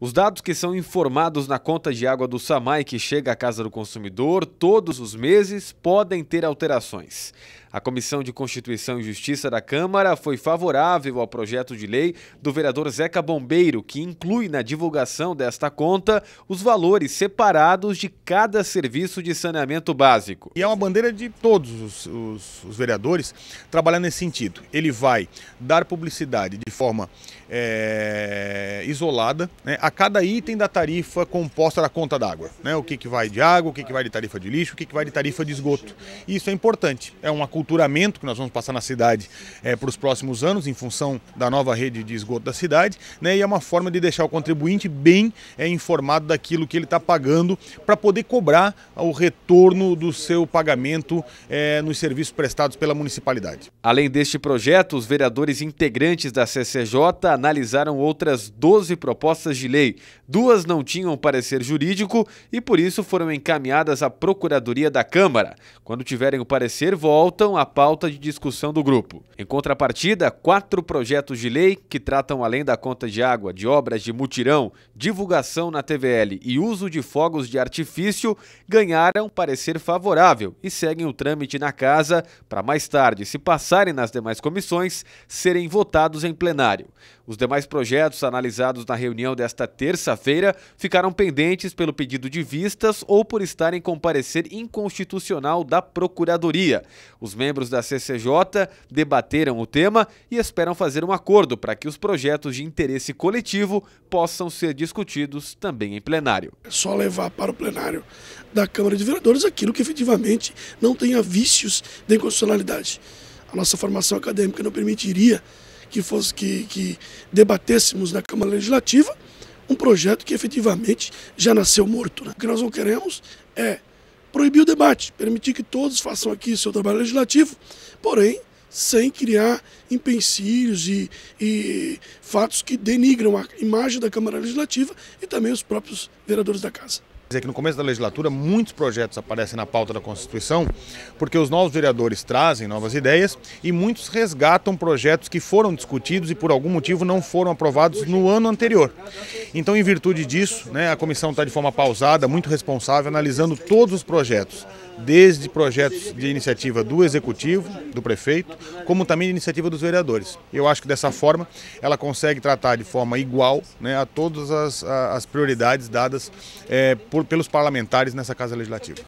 Os dados que são informados na conta de água do SAMAI que chega à casa do consumidor todos os meses podem ter alterações. A Comissão de Constituição e Justiça da Câmara foi favorável ao projeto de lei do vereador Zeca Bombeiro, que inclui na divulgação desta conta os valores separados de cada serviço de saneamento básico. E é uma bandeira de todos os, os, os vereadores trabalhar nesse sentido. Ele vai dar publicidade de forma é, isolada né, a cada item da tarifa composta da conta d'água. Né, o que, que vai de água, o que, que vai de tarifa de lixo, o que, que vai de tarifa de esgoto. Isso é importante. É uma aculturamento que nós vamos passar na cidade é, eh, para os próximos anos, em função da nova rede de esgoto da cidade, né, e é uma forma de deixar o contribuinte bem é, informado daquilo que ele está pagando para poder cobrar o retorno do seu pagamento é, nos serviços prestados pela municipalidade. Além deste projeto, os vereadores integrantes da CCJ analisaram outras 12 propostas de lei. Duas não tinham parecer jurídico e por isso foram encaminhadas à Procuradoria da Câmara. Quando tiverem o parecer, voltam a pauta de discussão do grupo. Em contrapartida, quatro projetos de lei que tratam além da conta de água, de obras de mutirão, divulgação na TVL e uso de fogos de artifício ganharam parecer favorável e seguem o trâmite na casa para mais tarde, se passarem nas demais comissões, serem votados em plenário. Os demais projetos analisados na reunião desta terça-feira ficaram pendentes pelo pedido de vistas ou por estarem com parecer inconstitucional da Procuradoria. Os membros da CCJ debateram o tema e esperam fazer um acordo para que os projetos de interesse coletivo possam ser discutidos também em plenário. É só levar para o plenário da Câmara de Vereadores aquilo que efetivamente não tenha vícios de inconstitucionalidade. A nossa formação acadêmica não permitiria que, fosse, que, que debatêssemos na Câmara Legislativa um projeto que efetivamente já nasceu morto. Né? O que nós não queremos é proibir o debate, permitir que todos façam aqui seu trabalho legislativo, porém sem criar empecilhos e, e fatos que denigram a imagem da Câmara Legislativa e também os próprios vereadores da Casa dizer que no começo da legislatura muitos projetos aparecem na pauta da Constituição, porque os novos vereadores trazem novas ideias e muitos resgatam projetos que foram discutidos e por algum motivo não foram aprovados no ano anterior. Então, em virtude disso, né, a comissão está de forma pausada, muito responsável, analisando todos os projetos, desde projetos de iniciativa do executivo, do prefeito, como também de iniciativa dos vereadores. Eu acho que dessa forma ela consegue tratar de forma igual né, a todas as, as prioridades dadas é, por pelos parlamentares nessa Casa Legislativa.